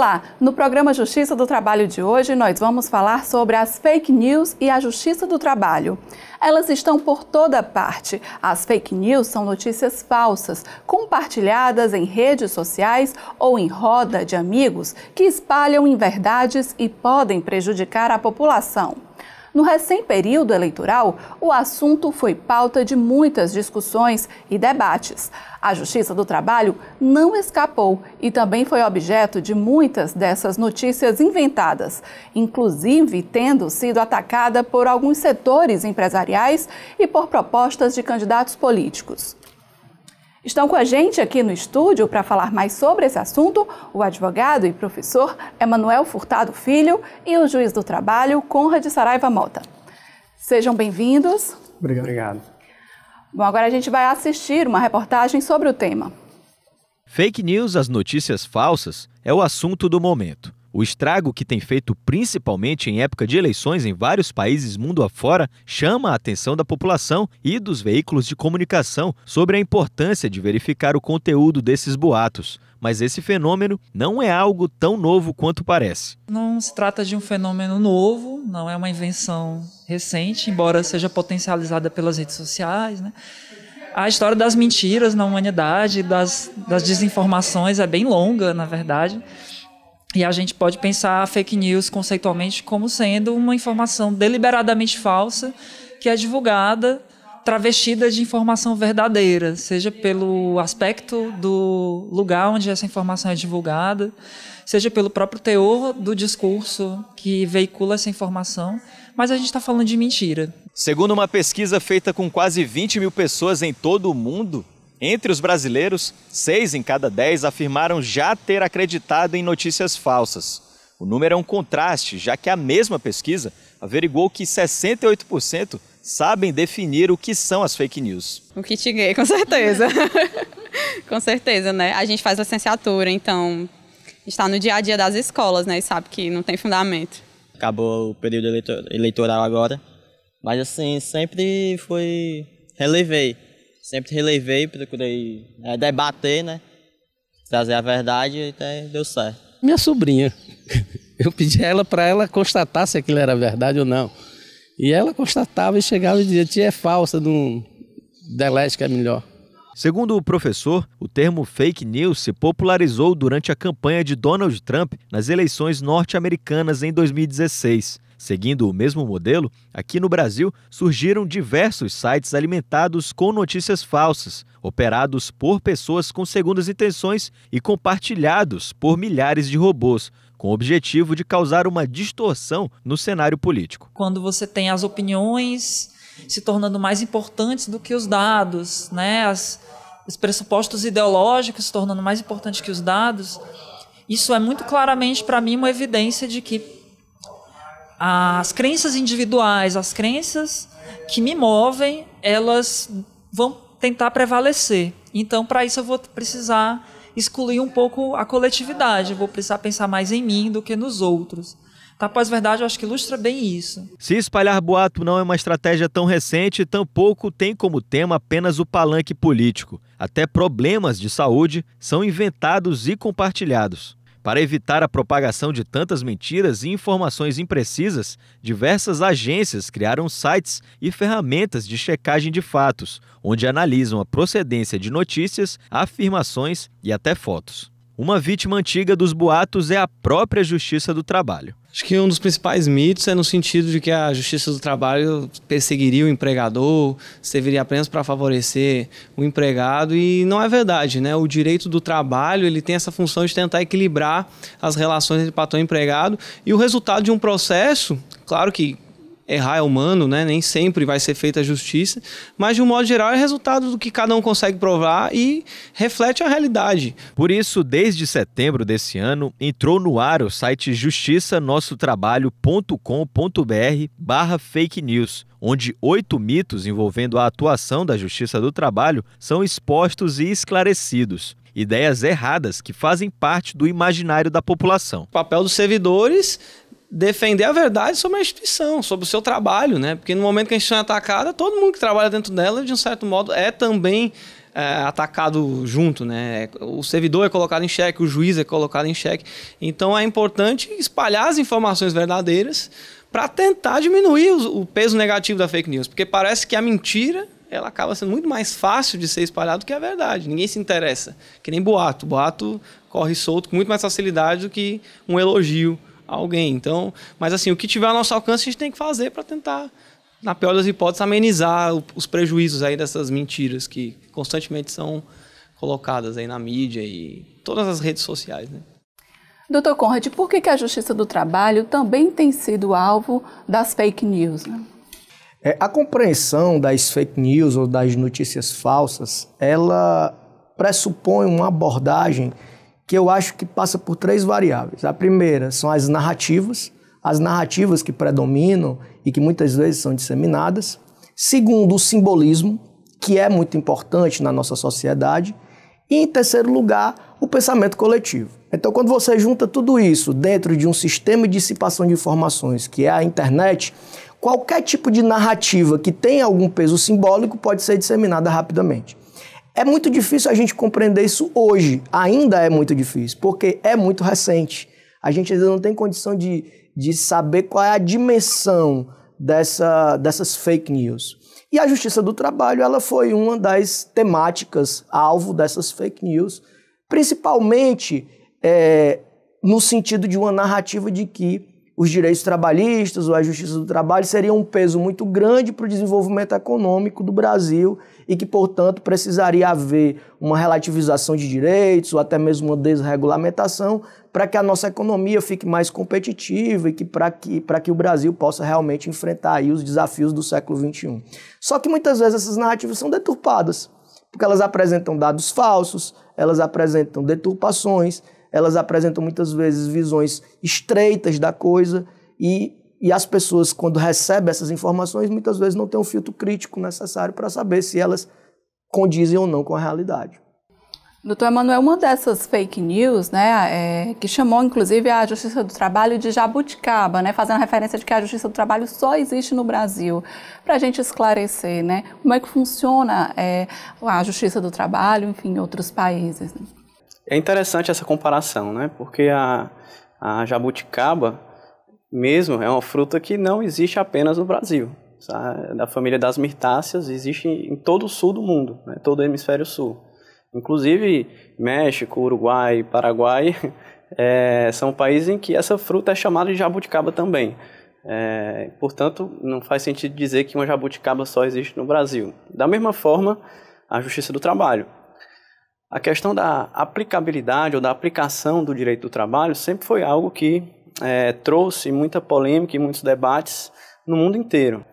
Olá! No programa Justiça do Trabalho de hoje, nós vamos falar sobre as fake news e a justiça do trabalho. Elas estão por toda parte. As fake news são notícias falsas, compartilhadas em redes sociais ou em roda de amigos que espalham inverdades e podem prejudicar a população. No recém-período eleitoral, o assunto foi pauta de muitas discussões e debates. A Justiça do Trabalho não escapou e também foi objeto de muitas dessas notícias inventadas, inclusive tendo sido atacada por alguns setores empresariais e por propostas de candidatos políticos. Estão com a gente aqui no estúdio para falar mais sobre esse assunto o advogado e professor Emanuel Furtado Filho e o juiz do trabalho Conrad Saraiva Mota. Sejam bem-vindos. Obrigado. Obrigado. Bom, agora a gente vai assistir uma reportagem sobre o tema. Fake news, as notícias falsas, é o assunto do momento. O estrago que tem feito, principalmente em época de eleições em vários países mundo afora, chama a atenção da população e dos veículos de comunicação sobre a importância de verificar o conteúdo desses boatos. Mas esse fenômeno não é algo tão novo quanto parece. Não se trata de um fenômeno novo, não é uma invenção recente, embora seja potencializada pelas redes sociais, né? a história das mentiras na humanidade, das, das desinformações é bem longa, na verdade. E a gente pode pensar a fake news conceitualmente como sendo uma informação deliberadamente falsa que é divulgada travestida de informação verdadeira, seja pelo aspecto do lugar onde essa informação é divulgada, seja pelo próprio teor do discurso que veicula essa informação, mas a gente está falando de mentira. Segundo uma pesquisa feita com quase 20 mil pessoas em todo o mundo, entre os brasileiros, seis em cada dez afirmaram já ter acreditado em notícias falsas. O número é um contraste, já que a mesma pesquisa averigou que 68% sabem definir o que são as fake news. O que gay, com certeza. com certeza, né? A gente faz licenciatura, então está no dia a dia das escolas, né? E sabe que não tem fundamento. Acabou o período eleitoral agora, mas assim, sempre foi relevei sempre relevei, procurei é, debater, né? Trazer a verdade e até deu certo. Minha sobrinha, eu pedi a ela para ela constatar se aquilo era verdade ou não. E ela constatava e chegava e dizia: tia, é falsa, não delete que é melhor. Segundo o professor, o termo fake news se popularizou durante a campanha de Donald Trump nas eleições norte-americanas em 2016. Seguindo o mesmo modelo, aqui no Brasil surgiram diversos sites alimentados com notícias falsas, operados por pessoas com segundas intenções e compartilhados por milhares de robôs, com o objetivo de causar uma distorção no cenário político. Quando você tem as opiniões se tornando mais importantes do que os dados, né? As, os pressupostos ideológicos se tornando mais importantes que os dados, isso é muito claramente para mim uma evidência de que as crenças individuais, as crenças que me movem, elas vão tentar prevalecer. Então, para isso, eu vou precisar excluir um pouco a coletividade, vou precisar pensar mais em mim do que nos outros. Tá, pós-verdade, eu acho que ilustra bem isso. Se espalhar boato não é uma estratégia tão recente, tampouco tem como tema apenas o palanque político. Até problemas de saúde são inventados e compartilhados. Para evitar a propagação de tantas mentiras e informações imprecisas, diversas agências criaram sites e ferramentas de checagem de fatos, onde analisam a procedência de notícias, afirmações e até fotos. Uma vítima antiga dos boatos é a própria Justiça do Trabalho. Acho que um dos principais mitos é no sentido de que a Justiça do Trabalho perseguiria o empregador, serviria apenas para favorecer o empregado e não é verdade, né? O direito do trabalho ele tem essa função de tentar equilibrar as relações entre patrão e empregado e o resultado de um processo, claro que errar é humano, né? Nem sempre vai ser feita a justiça, mas de um modo geral é resultado do que cada um consegue provar e reflete a realidade. Por isso, desde setembro desse ano, entrou no ar o site justiçanossotrabalho.com.br/barra fake news onde oito mitos envolvendo a atuação da Justiça do Trabalho são expostos e esclarecidos. Ideias erradas que fazem parte do imaginário da população. O papel dos servidores defender a verdade sobre a instituição, sobre o seu trabalho, né? Porque no momento que a instituição é atacada, todo mundo que trabalha dentro dela, de um certo modo, é também é, atacado junto, né? O servidor é colocado em xeque, o juiz é colocado em xeque. Então é importante espalhar as informações verdadeiras para tentar diminuir o, peso negativo da fake news, porque parece que a mentira ela acaba sendo muito mais fácil de ser espalhada do que a verdade. Ninguém se interessa. Que nem boato. Boato corre solto com muito mais facilidade do que um elogio alguém. Então, mas assim, o que tiver ao nosso alcance, a gente tem que fazer para tentar, na pior das hipóteses, amenizar os prejuízos aí dessas mentiras que constantemente são colocadas aí na mídia e todas as redes sociais, né? Doutor Conrad, por que, que a Justiça do Trabalho também tem sido alvo das fake news? Né? É, a compreensão das fake news ou das notícias falsas, ela pressupõe uma abordagem que eu acho que passa por três variáveis. A primeira são as narrativas, as narrativas que predominam e que muitas vezes são disseminadas. Segundo, o simbolismo, que é muito importante na nossa sociedade. E em terceiro lugar, o pensamento coletivo. Então, quando você junta tudo isso dentro de um sistema de dissipação de informações, que é a internet, qualquer tipo de narrativa que tenha algum peso simbólico pode ser disseminada rapidamente. É muito difícil a gente compreender isso hoje, ainda é muito difícil, porque é muito recente. A gente ainda não tem condição de, de saber qual é a dimensão dessa, dessas fake news. E a justiça do trabalho ela foi uma das temáticas alvo dessas fake news, principalmente é, no sentido de uma narrativa de que os direitos trabalhistas ou a justiça do trabalho seriam um peso muito grande para o desenvolvimento econômico do Brasil e que, portanto, precisaria haver uma relativização de direitos ou até mesmo uma desregulamentação para que a nossa economia fique mais competitiva e que para que, que o Brasil possa realmente enfrentar aí os desafios do século XXI. Só que muitas vezes essas narrativas são deturpadas, porque elas apresentam dados falsos, elas apresentam deturpações, elas apresentam muitas vezes visões estreitas da coisa e, e as pessoas, quando recebem essas informações, muitas vezes não têm o um filtro crítico necessário para saber se elas condizem ou não com a realidade. Doutor Emanuel, uma dessas fake news, né, é, que chamou inclusive a Justiça do Trabalho de jabuticaba, né, fazendo referência de que a Justiça do Trabalho só existe no Brasil. Para a gente esclarecer, né, como é que funciona é, a Justiça do Trabalho, enfim, em outros países. Né? É interessante essa comparação, né? Porque a, a jabuticaba mesmo é uma fruta que não existe apenas no Brasil. Tá? Da família das mirtáceas existe em todo o sul do mundo, né? todo o hemisfério sul. Inclusive México, Uruguai, Paraguai é, são países em que essa fruta é chamada de jabuticaba também. É, portanto, não faz sentido dizer que uma jabuticaba só existe no Brasil. Da mesma forma, a Justiça do Trabalho. A questão da aplicabilidade ou da aplicação do direito do trabalho sempre foi algo que é, trouxe muita polêmica e muitos debates no mundo inteiro.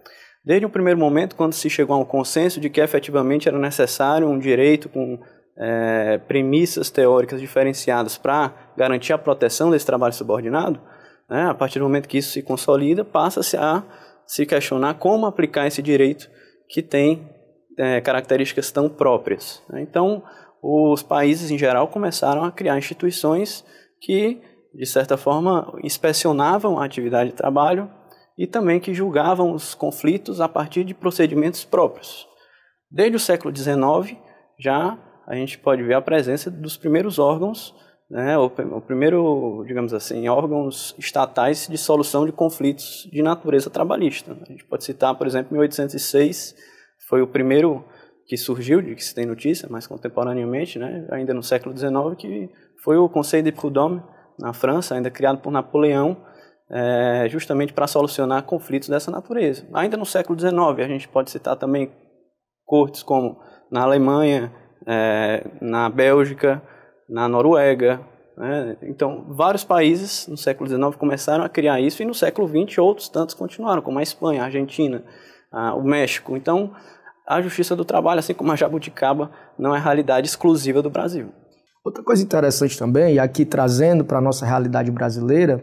Desde o primeiro momento, quando se chegou a um consenso de que efetivamente era necessário um direito com é, premissas teóricas diferenciadas para garantir a proteção desse trabalho subordinado, né, a partir do momento que isso se consolida, passa-se a se questionar como aplicar esse direito que tem é, características tão próprias. Né. Então, os países em geral começaram a criar instituições que, de certa forma, inspecionavam a atividade de trabalho e também que julgavam os conflitos a partir de procedimentos próprios. Desde o século XIX, já a gente pode ver a presença dos primeiros órgãos, né, o, o primeiro, digamos assim, órgãos estatais de solução de conflitos de natureza trabalhista. A gente pode citar, por exemplo, em 1806 foi o primeiro que surgiu, de que se tem notícia, mas contemporaneamente, né, ainda no século XIX, que foi o Conselho de Prud'homme, na França, ainda criado por Napoleão, é, justamente para solucionar conflitos dessa natureza. Ainda no século XIX, a gente pode citar também cortes como na Alemanha, é, na Bélgica, na Noruega. Né? Então, vários países no século XIX começaram a criar isso, e no século XX outros tantos continuaram, como a Espanha, a Argentina, a, o México. Então, a justiça do trabalho, assim como a jabuticaba, não é realidade exclusiva do Brasil. Outra coisa interessante também, e aqui trazendo para a nossa realidade brasileira,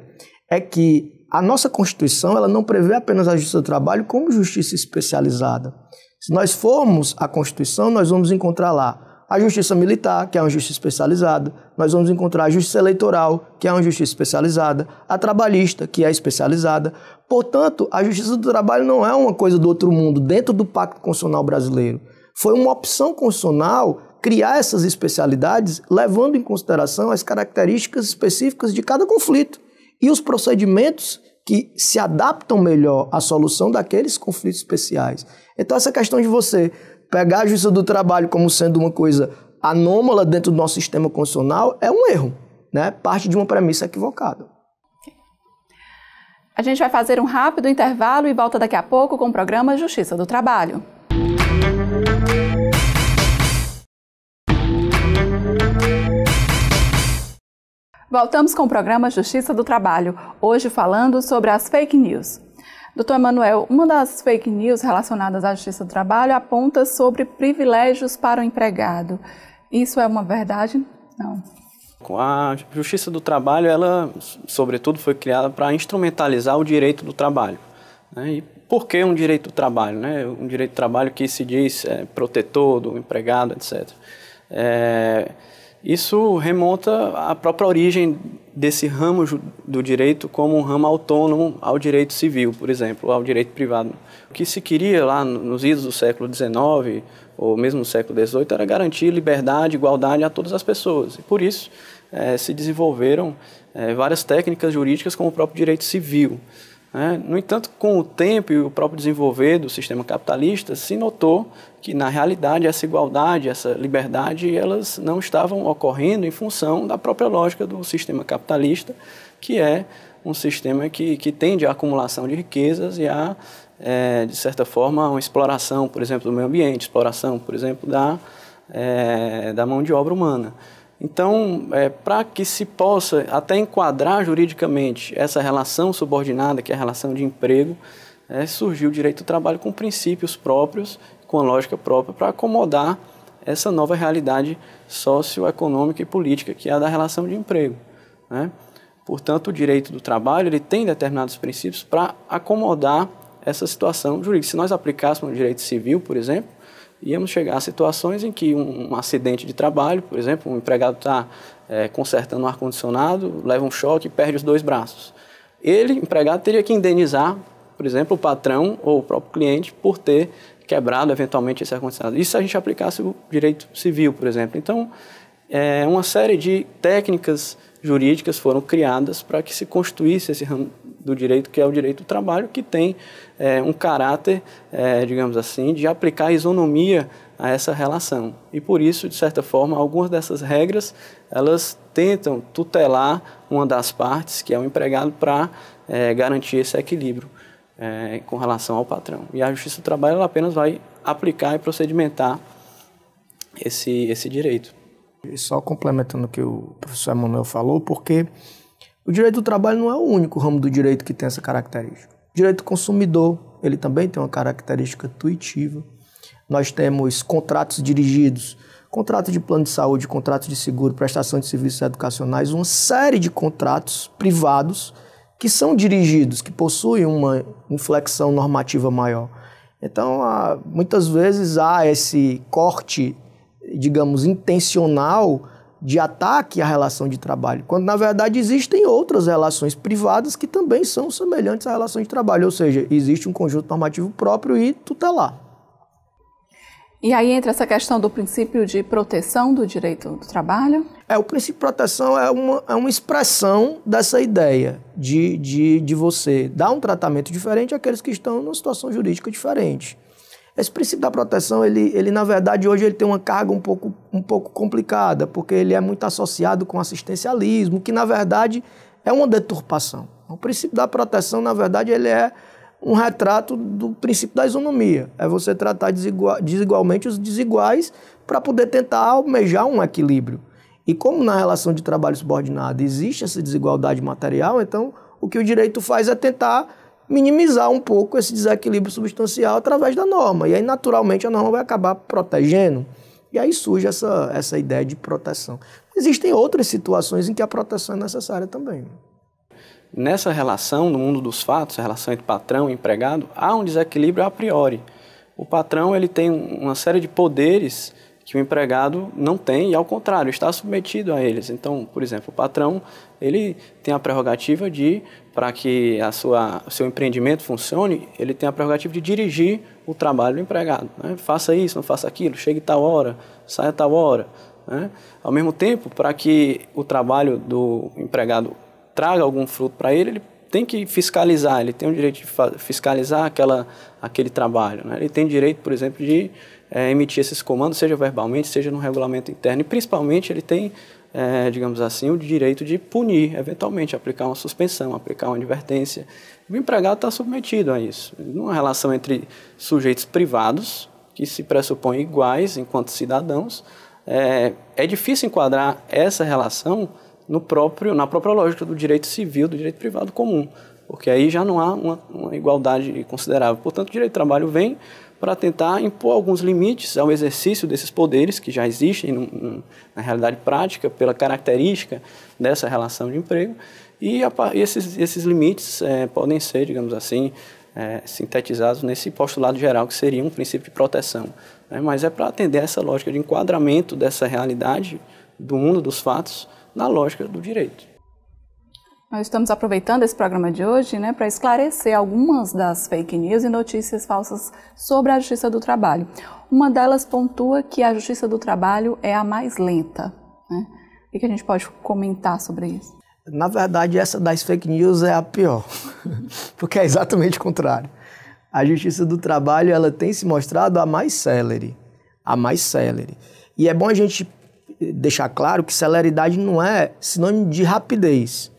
é que a nossa Constituição ela não prevê apenas a justiça do trabalho como justiça especializada. Se nós formos à Constituição, nós vamos encontrar lá a justiça militar, que é uma justiça especializada, nós vamos encontrar a justiça eleitoral, que é uma justiça especializada, a trabalhista, que é especializada. Portanto, a justiça do trabalho não é uma coisa do outro mundo, dentro do Pacto Constitucional brasileiro. Foi uma opção constitucional criar essas especialidades, levando em consideração as características específicas de cada conflito e os procedimentos que se adaptam melhor à solução daqueles conflitos especiais. Então, essa questão de você Pegar a justiça do trabalho como sendo uma coisa anômala dentro do nosso sistema constitucional é um erro, né? Parte de uma premissa equivocada. A gente vai fazer um rápido intervalo e volta daqui a pouco com o programa Justiça do Trabalho. Voltamos com o programa Justiça do Trabalho, hoje falando sobre as fake news. Doutor Emanuel, uma das fake news relacionadas à Justiça do Trabalho aponta sobre privilégios para o empregado. Isso é uma verdade? Não. A Justiça do Trabalho, ela, sobretudo, foi criada para instrumentalizar o direito do trabalho. Né? E por que um direito do trabalho? Né? Um direito do trabalho que se diz é, protetor do empregado, etc. É, isso remonta à própria origem desse ramo do direito como um ramo autônomo ao direito civil, por exemplo, ao direito privado. O que se queria lá nos idos do século XIX ou mesmo no século XVIII era garantir liberdade, igualdade a todas as pessoas. E por isso é, se desenvolveram é, várias técnicas jurídicas como o próprio direito civil. Né? No entanto, com o tempo e o próprio desenvolver do sistema capitalista, se notou que, na realidade, essa igualdade, essa liberdade, elas não estavam ocorrendo em função da própria lógica do sistema capitalista, que é um sistema que, que tende à acumulação de riquezas e a, é, de certa forma, uma exploração, por exemplo, do meio ambiente, exploração, por exemplo, da, é, da mão de obra humana. Então, é, para que se possa até enquadrar juridicamente essa relação subordinada, que é a relação de emprego, é, surgiu o direito do trabalho com princípios próprios, com a lógica própria, para acomodar essa nova realidade socioeconômica e política, que é a da relação de emprego. Né? Portanto, o direito do trabalho ele tem determinados princípios para acomodar essa situação jurídica. Se nós aplicássemos o direito civil, por exemplo, íamos chegar a situações em que um, um acidente de trabalho, por exemplo, um empregado está é, consertando um ar-condicionado, leva um choque e perde os dois braços. Ele, empregado, teria que indenizar, por exemplo, o patrão ou o próprio cliente por ter quebrado eventualmente esse ar-condicionado. Isso se a gente aplicasse o direito civil, por exemplo. Então, é, uma série de técnicas jurídicas foram criadas para que se constituísse esse ramo do direito, que é o direito do trabalho, que tem é, um caráter, é, digamos assim, de aplicar a isonomia a essa relação. E por isso, de certa forma, algumas dessas regras, elas tentam tutelar uma das partes, que é o empregado, para é, garantir esse equilíbrio é, com relação ao patrão. E a Justiça do Trabalho ela apenas vai aplicar e procedimentar esse, esse direito. E só complementando o que o professor Emanuel falou, porque o direito do trabalho não é o único ramo do direito que tem essa característica. O direito do consumidor, ele também tem uma característica intuitiva. Nós temos contratos dirigidos, contrato de plano de saúde, contrato de seguro, prestação de serviços educacionais, uma série de contratos privados que são dirigidos, que possuem uma inflexão normativa maior. Então, há, muitas vezes há esse corte, digamos, intencional de ataque à relação de trabalho, quando na verdade existem outras relações privadas que também são semelhantes à relação de trabalho, ou seja, existe um conjunto normativo próprio e tutelar. E aí entra essa questão do princípio de proteção do direito do trabalho? É, o princípio de proteção é uma, é uma expressão dessa ideia de, de, de você dar um tratamento diferente àqueles que estão numa situação jurídica diferente. Esse princípio da proteção, ele, ele na verdade hoje ele tem uma carga um pouco, um pouco complicada, porque ele é muito associado com assistencialismo, que na verdade é uma deturpação. O princípio da proteção, na verdade, ele é um retrato do princípio da isonomia. É você tratar desigual, desigualmente os desiguais para poder tentar almejar um equilíbrio. E como na relação de trabalho subordinado existe essa desigualdade material, então o que o direito faz é tentar minimizar um pouco esse desequilíbrio substancial através da norma. E aí, naturalmente, a norma vai acabar protegendo. E aí surge essa, essa ideia de proteção. Existem outras situações em que a proteção é necessária também. Nessa relação no mundo dos fatos, a relação entre patrão e empregado, há um desequilíbrio a priori. O patrão ele tem uma série de poderes que o empregado não tem e, ao contrário, está submetido a eles. Então, por exemplo, o patrão ele tem a prerrogativa de, para que a sua, o seu empreendimento funcione, ele tem a prerrogativa de dirigir o trabalho do empregado. Né? Faça isso, não faça aquilo, chegue tal hora, saia tal hora. Né? Ao mesmo tempo, para que o trabalho do empregado traga algum fruto para ele, ele tem que fiscalizar, ele tem o direito de fiscalizar aquela, aquele trabalho. Né? Ele tem direito, por exemplo, de é, emitir esses comandos, seja verbalmente, seja no regulamento interno. E principalmente ele tem, é, digamos assim, o direito de punir, eventualmente, aplicar uma suspensão, aplicar uma advertência. O empregado está submetido a isso. Numa relação entre sujeitos privados, que se pressupõem iguais enquanto cidadãos, é, é difícil enquadrar essa relação no próprio, na própria lógica do direito civil, do direito privado comum, porque aí já não há uma, uma igualdade considerável. Portanto, o direito do trabalho vem para tentar impor alguns limites ao exercício desses poderes que já existem num, num, na realidade prática pela característica dessa relação de emprego e a, esses, esses limites é, podem ser, digamos assim, é, sintetizados nesse postulado geral que seria um princípio de proteção. Né? Mas é para atender essa lógica de enquadramento dessa realidade do mundo dos fatos na lógica do direito. Nós estamos aproveitando esse programa de hoje né, para esclarecer algumas das fake news e notícias falsas sobre a Justiça do Trabalho. Uma delas pontua que a Justiça do Trabalho é a mais lenta. Né? O que a gente pode comentar sobre isso? Na verdade, essa das fake news é a pior, porque é exatamente o contrário. A Justiça do Trabalho ela tem se mostrado a mais célere, a mais célere. E é bom a gente deixar claro que celeridade não é sinônimo de rapidez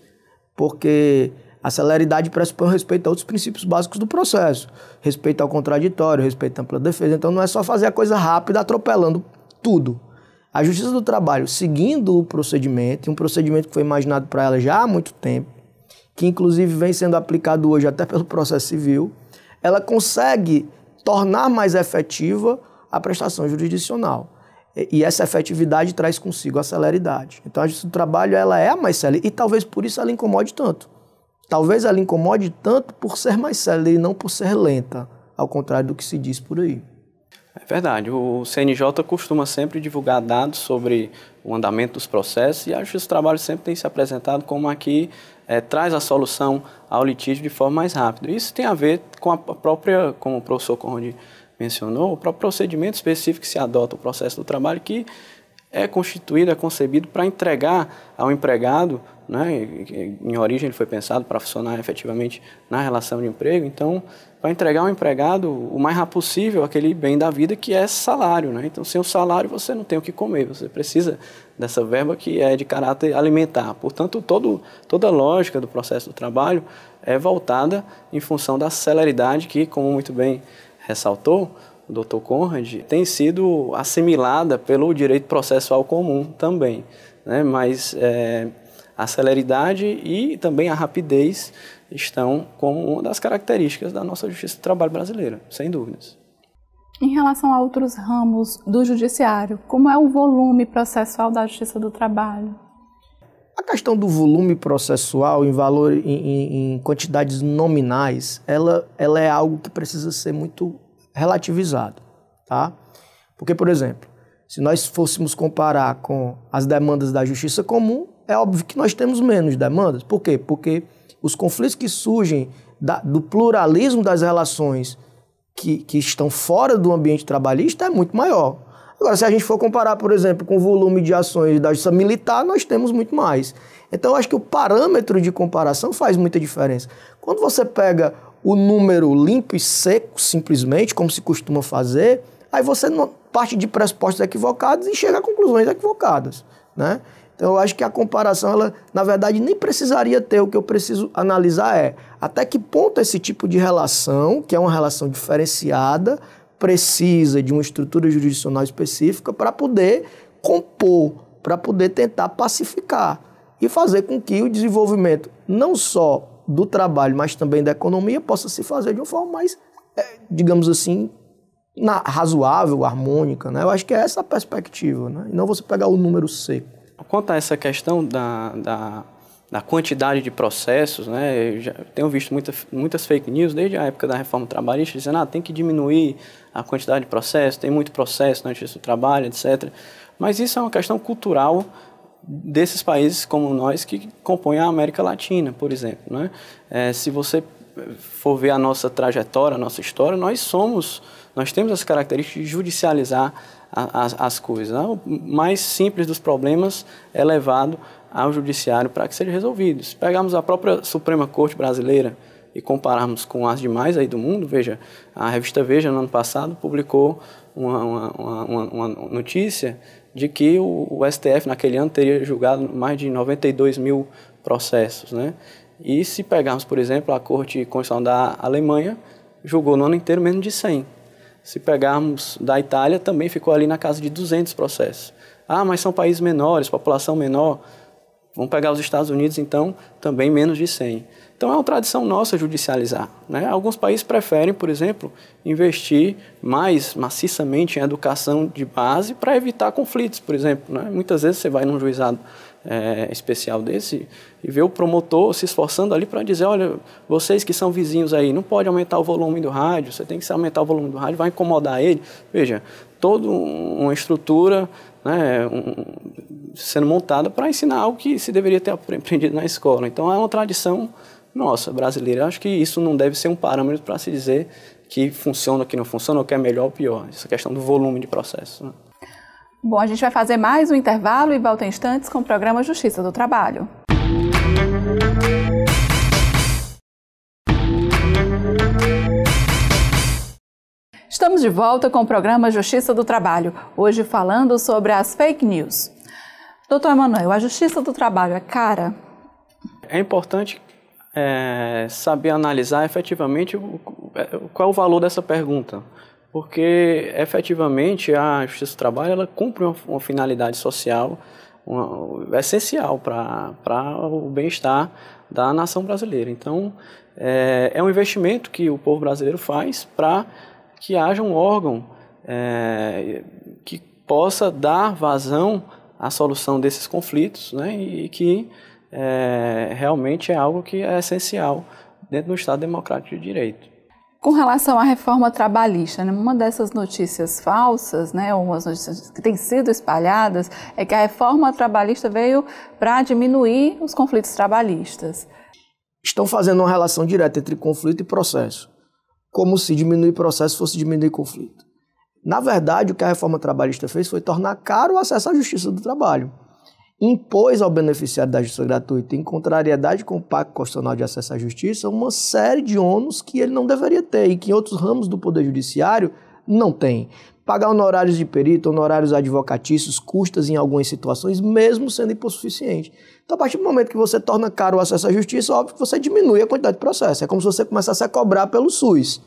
porque a celeridade pressupõe respeito a outros princípios básicos do processo, respeito ao contraditório, respeito à ampla defesa. Então não é só fazer a coisa rápida atropelando tudo. A Justiça do Trabalho, seguindo o procedimento, um procedimento que foi imaginado para ela já há muito tempo, que inclusive vem sendo aplicado hoje até pelo processo civil, ela consegue tornar mais efetiva a prestação jurisdicional. E essa efetividade traz consigo a celeridade. Então a justiça do trabalho ela é mais célere e talvez por isso ela incomode tanto. Talvez ela incomode tanto por ser mais célere e não por ser lenta, ao contrário do que se diz por aí. É verdade. O CNJ costuma sempre divulgar dados sobre o andamento dos processos e a Justiça do Trabalho sempre tem se apresentado como a que é, traz a solução ao litígio de forma mais rápida. Isso tem a ver com a própria, como o professor Conde mencionou, o próprio procedimento específico que se adota, o processo do trabalho que é constituído, é concebido para entregar ao empregado, né, em origem ele foi pensado para funcionar efetivamente na relação de emprego, então para entregar ao empregado o mais rápido possível aquele bem da vida que é salário. Né? Então sem o salário você não tem o que comer, você precisa dessa verba que é de caráter alimentar. Portanto, todo, toda a lógica do processo do trabalho é voltada em função da celeridade que, como muito bem ressaltou, o Dr. Conrad, tem sido assimilada pelo direito processual comum também, né? mas é, a celeridade e também a rapidez estão como uma das características da nossa justiça do trabalho brasileira, sem dúvidas. Em relação a outros ramos do judiciário, como é o volume processual da justiça do trabalho? A questão do volume processual em valor, em, em, em quantidades nominais, ela, ela é algo que precisa ser muito relativizado, tá? Porque, por exemplo, se nós fôssemos comparar com as demandas da justiça comum, é óbvio que nós temos menos demandas. Por quê? Porque os conflitos que surgem da, do pluralismo das relações que, que estão fora do ambiente trabalhista é muito maior. Agora, se a gente for comparar, por exemplo, com o volume de ações da justiça militar, nós temos muito mais. Então, acho que o parâmetro de comparação faz muita diferença. Quando você pega o número limpo e seco, simplesmente, como se costuma fazer, aí você parte de pressupostos equivocados e chega a conclusões equivocadas, né? Então, eu acho que a comparação, ela, na verdade, nem precisaria ter. O que eu preciso analisar é até que ponto esse tipo de relação, que é uma relação diferenciada, precisa de uma estrutura jurisdicional específica para poder compor, para poder tentar pacificar e fazer com que o desenvolvimento não só do trabalho, mas também da economia possa se fazer de uma forma mais, é, digamos assim, na, razoável, harmônica. Né? Eu acho que é essa a perspectiva, né? e não você pegar o número seco. Quanto a essa questão da, da, da quantidade de processos, né? eu já tenho visto muita, muitas fake news desde a época da reforma trabalhista, dizendo ah, tem que diminuir a quantidade de processos, tem muito processo na né, justiça do trabalho, etc. Mas isso é uma questão cultural desses países como nós que compõem a América Latina, por exemplo. Né? É, se você for ver a nossa trajetória, a nossa história, nós somos, nós temos as características de judicializar as coisas. Né? O mais simples dos problemas é levado ao judiciário para que seja resolvido. Se pegarmos a própria Suprema Corte brasileira, e compararmos com as demais aí do mundo, veja, a revista Veja, no ano passado, publicou uma, uma, uma, uma notícia de que o, o, STF, naquele ano, teria julgado mais de 92 mil processos. Né? E se pegarmos, por exemplo, a Corte Constitucional da Alemanha, julgou no ano inteiro menos de 100. Se pegarmos da Itália, também ficou ali na casa de 200 processos. Ah, mas são países menores, população menor. Vamos pegar os Estados Unidos, então, também menos de 100. Então é uma tradição nossa judicializar. Né? Alguns países preferem, por exemplo, investir mais maciçamente em educação de base para evitar conflitos, por exemplo. Né? Muitas vezes você vai num juizado é, especial desse e vê o promotor se esforçando ali para dizer, olha, vocês que são vizinhos aí, não pode aumentar o volume do rádio, você tem que aumentar o volume do rádio, vai incomodar ele. Veja, toda uma estrutura né, um, sendo montada para ensinar algo que se deveria ter aprendido na escola. Então é uma tradição nossa, brasileira. Acho que isso não deve ser um parâmetro para se dizer que funciona, que não funciona, ou que é melhor ou pior. Essa questão do volume de processo. Né? Bom, a gente vai fazer mais um intervalo e volta em instantes com o programa Justiça do Trabalho. Estamos de volta com o programa Justiça do Trabalho, hoje falando sobre as fake news. Doutor Emanuel, a Justiça do Trabalho é cara? É importante é, saber analisar efetivamente o, é, qual é o valor dessa pergunta. Porque efetivamente a Justiça do Trabalho ela cumpre uma, uma finalidade social uma, essencial para o bem-estar da nação brasileira. Então, é, é, um investimento que o povo brasileiro faz para que haja um órgão é, que possa dar vazão à solução desses conflitos né, e, e que é, realmente é algo que é essencial dentro do Estado Democrático de Direito. Com relação à reforma trabalhista, né, uma dessas notícias falsas, né, umas notícias que têm sido espalhadas, é que a reforma trabalhista veio para diminuir os conflitos trabalhistas. Estão fazendo uma relação direta entre conflito e processo, como se diminuir processo fosse diminuir conflito. Na verdade, o que a reforma trabalhista fez foi tornar caro o acesso à justiça do trabalho impôs ao beneficiário da justiça gratuita, em contrariedade com o Pacto Constitucional de Acesso à Justiça, uma série de ônus que ele não deveria ter e que em outros ramos do Poder Judiciário não tem. Pagar honorários de perito, honorários advocatícios, custas em algumas situações, mesmo sendo hipossuficiente. Então, a partir do momento que você torna caro o acesso à justiça, é óbvio que você diminui a quantidade de processo. É como se você começasse a cobrar pelo SUS.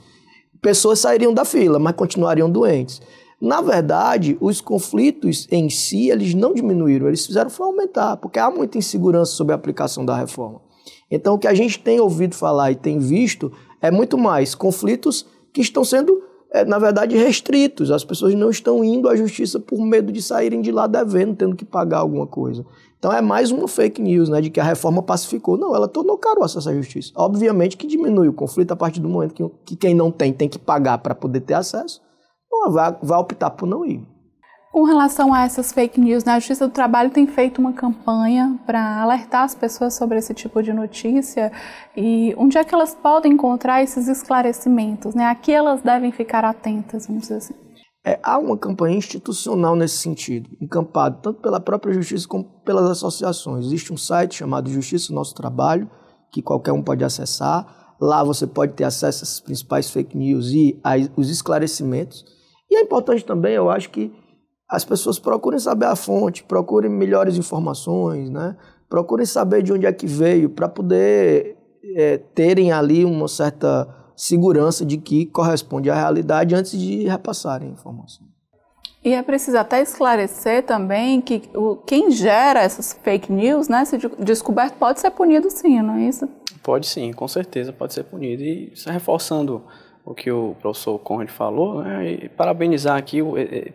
Pessoas sairiam da fila, mas continuariam doentes. Na verdade, os conflitos em si, eles não diminuíram, eles fizeram foi aumentar, porque há muita insegurança sobre a aplicação da reforma. Então, o que a gente tem ouvido falar e tem visto é muito mais conflitos que estão sendo, eh, na verdade, restritos. As pessoas não estão indo à justiça por medo de saírem de lá devendo, tendo que pagar alguma coisa. Então, é mais uma fake news, né, de que a reforma pacificou. Não, ela tornou caro o acesso à justiça. Obviamente que diminui o conflito a partir do momento que, que quem não tem tem que pagar para poder ter acesso ou vai, optar por não ir. Com relação a essas fake news, né, a Justiça do Trabalho tem feito uma campanha para alertar as pessoas sobre esse tipo de notícia e onde é que elas podem encontrar esses esclarecimentos, né? A que elas devem ficar atentas, vamos dizer assim. É, há uma campanha institucional nesse sentido, encampada tanto pela própria Justiça como pelas associações. Existe um site chamado Justiça Nosso Trabalho, que qualquer um pode acessar. Lá você pode ter acesso às principais fake news e aos esclarecimentos e é importante também, eu acho que as pessoas procurem saber a fonte, procurem melhores informações, né? procurem saber de onde é que veio, para poder é, terem ali uma certa segurança de que corresponde à realidade antes de repassarem a informação. E é preciso até esclarecer também que o, quem gera essas fake news, né, se descoberto, pode ser punido sim, não é isso? Pode sim, com certeza pode ser punido. E é reforçando o que o professor Conrad falou, né, e parabenizar aqui,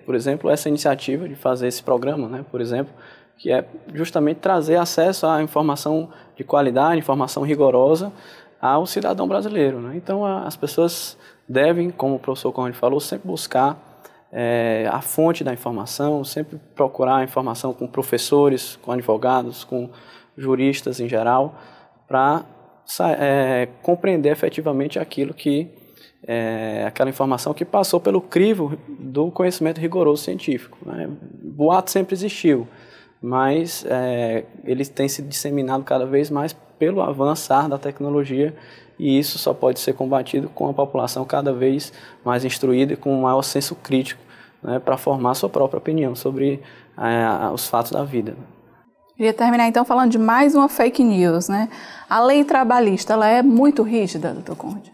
por exemplo, essa iniciativa de fazer esse programa, né, por exemplo, que é justamente trazer acesso à informação de qualidade, informação rigorosa ao cidadão brasileiro. Né? Então, a, as pessoas devem, como o professor Conrad falou, sempre buscar é, a fonte da informação, sempre procurar a informação com professores, com advogados, com juristas em geral, para é, compreender efetivamente aquilo que é, aquela informação que passou pelo crivo do conhecimento rigoroso científico. Né? Boato sempre existiu, mas é, ele tem se disseminado cada vez mais pelo avançar da tecnologia e isso só pode ser combatido com a população cada vez mais instruída e com um maior senso crítico né, para formar sua própria opinião sobre é, os fatos da vida. Queria terminar então falando de mais uma fake news, né? A lei trabalhista, ela é muito rígida, doutor Conde?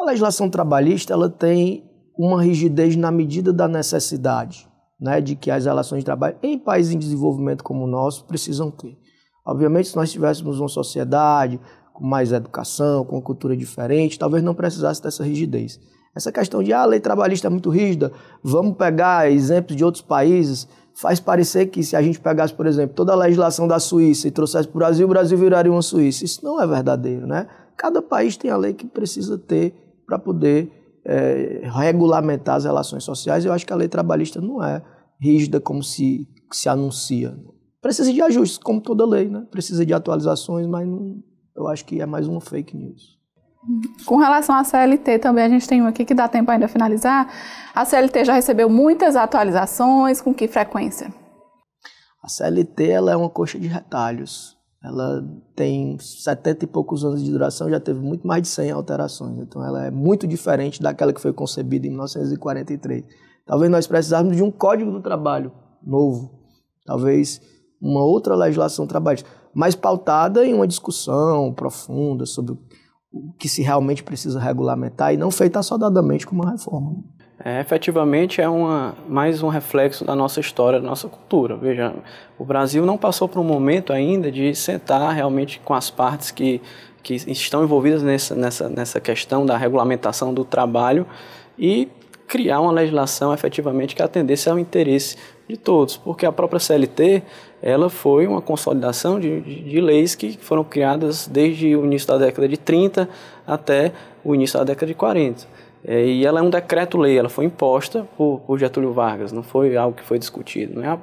A legislação trabalhista ela tem uma rigidez na medida da necessidade, né, de que as relações de trabalho em países em desenvolvimento como o nosso precisam ter. Obviamente, se nós tivéssemos uma sociedade com mais educação, com uma cultura diferente, talvez não precisasse dessa rigidez. Essa questão de ah, a lei trabalhista é muito rígida, vamos pegar exemplos de outros países, faz parecer que se a gente pegasse, por exemplo, toda a legislação da Suíça e trouxesse para o Brasil, o Brasil viraria uma Suíça. Isso não é verdadeiro, né? Cada país tem a lei que precisa ter para poder é, regulamentar as relações sociais. Eu acho que a lei trabalhista não é rígida como se, se anuncia. Precisa de ajustes, como toda lei, né? Precisa de atualizações, mas não, eu acho que é mais uma fake news. Com relação à CLT também, a gente tem uma aqui que dá tempo ainda finalizar. A CLT já recebeu muitas atualizações, com que frequência? A CLT ela é uma coxa de retalhos. Ela tem 70 e poucos anos de duração, já teve muito mais de 100 alterações. Então ela é muito diferente daquela que foi concebida em 1943. Talvez nós precisarmos de um Código do Trabalho novo. Talvez uma outra legislação trabalhista, mais pautada em uma discussão profunda sobre o que se realmente precisa regulamentar e não feita assodadamente com uma reforma é, efetivamente é uma, mais um reflexo da nossa história, da nossa cultura. Veja, o Brasil não passou por um momento ainda de sentar realmente com as partes que, que estão envolvidas nessa, nessa, nessa questão da regulamentação do trabalho e criar uma legislação efetivamente que atendesse ao interesse de todos, porque a própria CLT ela foi uma consolidação de, de, de, leis que foram criadas desde o início da década de 30 até o início da década de 40. É, e ela é um decreto-lei, ela foi imposta por, por, Getúlio Vargas, não foi algo que foi discutido. Né?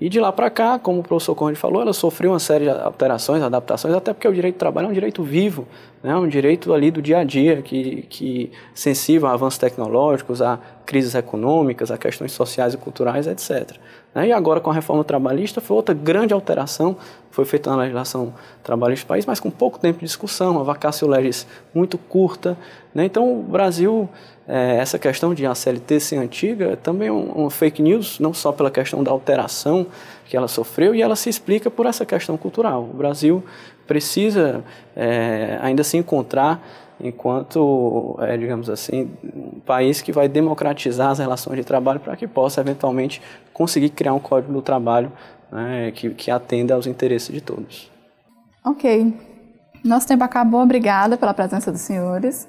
E de lá para cá, como o professor Conde falou, ela sofreu uma série de alterações, adaptações, até porque o direito do trabalho é um direito vivo, né? É um direito ali do dia a dia, que, que sensível a avanços tecnológicos, a crises econômicas, a questões sociais e culturais, etc. Né? E agora, com a reforma trabalhista, foi outra grande alteração, foi feita na legislação trabalhista do país, mas com pouco tempo de discussão, a vacácio legis muito curta. Né? Então, o Brasil, é, essa questão de a CLT ser antiga, é também é uma fake news, não só pela questão da alteração que ela sofreu, e ela se explica por essa questão cultural. O Brasil precisa é, ainda se encontrar enquanto, é, digamos assim, um país que vai democratizar as relações de trabalho para que possa eventualmente conseguir criar um código do trabalho né, que, que atenda aos interesses de todos. Ok. Nosso tempo acabou. Obrigada pela presença dos senhores.